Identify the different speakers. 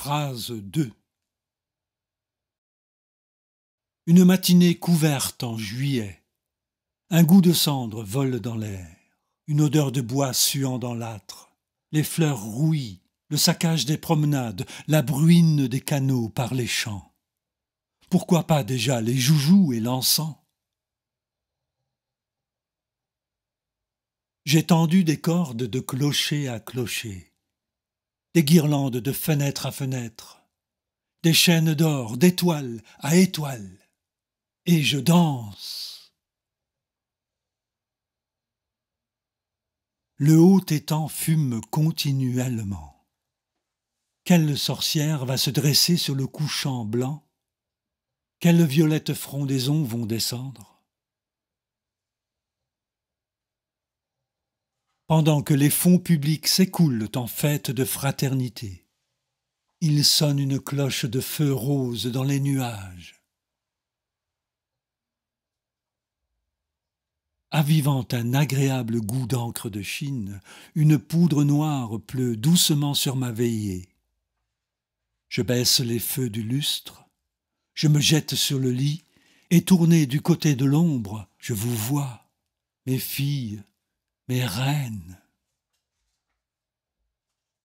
Speaker 1: Phrase 2 Une matinée couverte en juillet. Un goût de cendre vole dans l'air, une odeur de bois suant dans l'âtre, les fleurs rouies, le saccage des promenades, la bruine des canaux par les champs. Pourquoi pas déjà les joujoux et l'encens J'ai tendu des cordes de clocher à clocher des guirlandes de fenêtre à fenêtre, des chaînes d'or d'étoile à étoile, et je danse. Le haut étang fume continuellement. Quelle sorcière va se dresser sur le couchant blanc Quelles violettes frondaisons vont descendre pendant que les fonds publics s'écoulent en fête de fraternité. Il sonne une cloche de feu rose dans les nuages, avivant un agréable goût d'encre de Chine, une poudre noire pleut doucement sur ma veillée. Je baisse les feux du lustre, je me jette sur le lit, et tourné du côté de l'ombre, je vous vois, mes filles, mais reines.